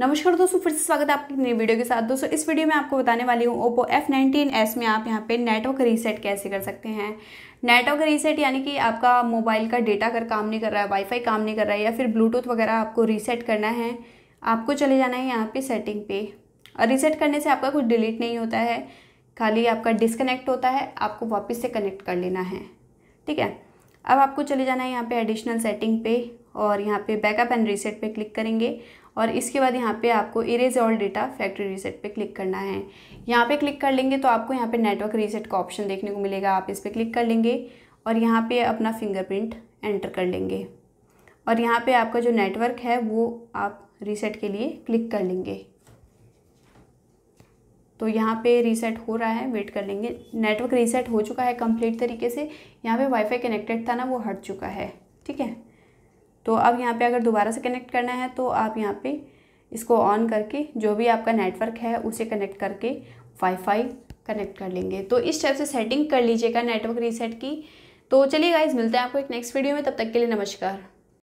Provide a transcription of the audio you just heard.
नमस्कार दोस्तों फिर से स्वागत है आपकी नई वीडियो के साथ दोस्तों इस वीडियो में आपको बताने वाली हूँ ओप्पो एफ नाइनटीन एस में आप यहाँ पे नेटवर्क रीसेट कैसे कर सकते हैं नेटवर्क रीसेट यानी कि आपका मोबाइल का डेटा अगर काम नहीं कर रहा है वाईफाई काम नहीं कर रहा है या फिर ब्लूटूथ वगैरह आपको रीसेट करना है आपको चले जाना है यहाँ पर सेटिंग पे और रीसेट करने से आपका कुछ डिलीट नहीं होता है खाली आपका डिसकनेक्ट होता है आपको वापस से कनेक्ट कर लेना है ठीक है अब आपको चले जाना है यहाँ पे एडिशनल सेटिंग पे और यहाँ पे बैकअप एंड रीसेट पे क्लिक करेंगे और इसके बाद यहाँ पे आपको erase all data factory reset पे क्लिक करना है यहाँ पे क्लिक कर लेंगे तो आपको यहाँ पे नेटवर्क रीसेट का ऑप्शन देखने को मिलेगा आप इस पर क्लिक कर लेंगे और यहाँ पे अपना फिंगरप्रिंट एंटर कर लेंगे और यहाँ पे आपका जो नेटवर्क है वो आप रीसेट के लिए क्लिक कर लेंगे तो यहाँ पे रीसेट हो रहा है वेट कर लेंगे नेटवर्क रीसेट हो चुका है कंप्लीट तरीके से यहाँ पे वाईफाई कनेक्टेड था ना वो हट चुका है ठीक है तो अब यहाँ पे अगर दोबारा से कनेक्ट करना है तो आप यहाँ पे इसको ऑन करके जो भी आपका नेटवर्क है उसे कनेक्ट करके वाईफाई कनेक्ट कर लेंगे तो इस टाइप से सेटिंग कर लीजिएगा नेटवर्क रीसेट की तो चलिए गाइज मिलते हैं आपको एक नेक्स्ट वीडियो में तब तक के लिए नमस्कार